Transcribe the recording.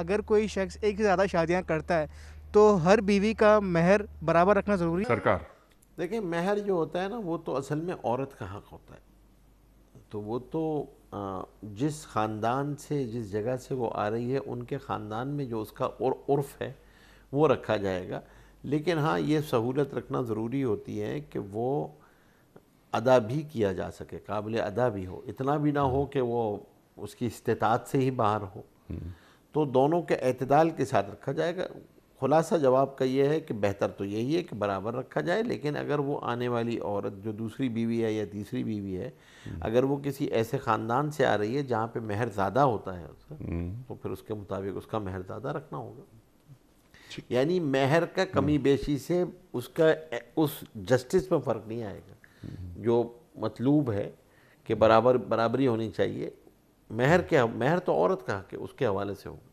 अगर कोई शख्स एक से ज़्यादा शादियाँ करता है तो हर बीवी का महर बराबर रखना ज़रूरी सरकार देखिए महर जो होता है ना वो तो असल में औरत का हक होता है तो वो तो जिस ख़ानदान से जिस जगह से वो आ रही है उनके ख़ानदान में जो उसका और उर्फ है वो रखा जाएगा लेकिन हाँ ये सहूलत रखना ज़रूरी होती है कि वो अदा भी किया जा सके काबिल अदा भी हो इतना भी ना हो कि वो उसकी इस्तात से ही बाहर हो हम्म। तो दोनों के अतदाल के साथ रखा जाएगा खुलासा जवाब का ये है कि बेहतर तो यही है कि बराबर रखा जाए लेकिन अगर वो आने वाली औरत जो दूसरी बीवी है या तीसरी बीवी है हम्म। अगर वो किसी ऐसे ख़ानदान से आ रही है जहाँ पे मेहर ज़्यादा होता है उसका हम्म। तो फिर उसके मुताबिक उसका मेहर ज़्यादा रखना होगा यानी मेहर का कमी हम्म। बेशी से उसका उस जस्टिस में फ़र्क नहीं आएगा जो मतलूब है कि बराबर बराबरी होनी चाहिए मेहर के मेहर तो औरत का कि उसके हवाले से होगा